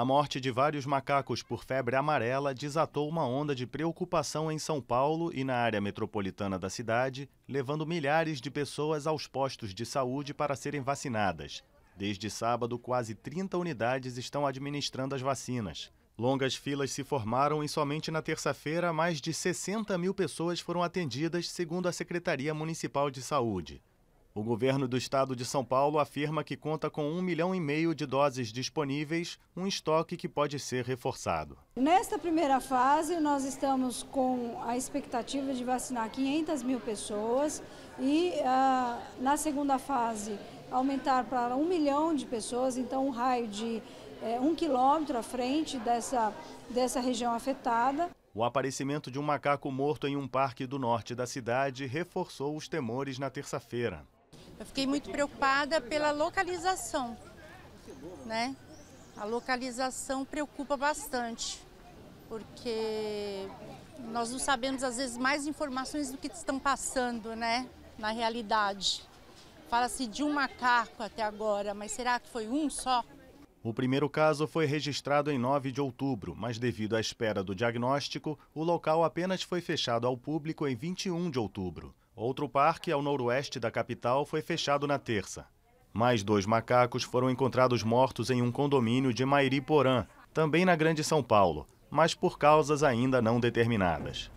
A morte de vários macacos por febre amarela desatou uma onda de preocupação em São Paulo e na área metropolitana da cidade, levando milhares de pessoas aos postos de saúde para serem vacinadas. Desde sábado, quase 30 unidades estão administrando as vacinas. Longas filas se formaram e somente na terça-feira mais de 60 mil pessoas foram atendidas, segundo a Secretaria Municipal de Saúde. O governo do estado de São Paulo afirma que conta com um milhão e meio de doses disponíveis, um estoque que pode ser reforçado. Nesta primeira fase, nós estamos com a expectativa de vacinar 500 mil pessoas e ah, na segunda fase aumentar para um milhão de pessoas, então um raio de eh, um quilômetro à frente dessa, dessa região afetada. O aparecimento de um macaco morto em um parque do norte da cidade reforçou os temores na terça-feira. Eu fiquei muito preocupada pela localização, né? A localização preocupa bastante, porque nós não sabemos às vezes mais informações do que estão passando, né? Na realidade. Fala-se de um macaco até agora, mas será que foi um só? O primeiro caso foi registrado em 9 de outubro, mas devido à espera do diagnóstico, o local apenas foi fechado ao público em 21 de outubro. Outro parque, ao noroeste da capital, foi fechado na terça. Mais dois macacos foram encontrados mortos em um condomínio de Mairiporã, também na Grande São Paulo, mas por causas ainda não determinadas.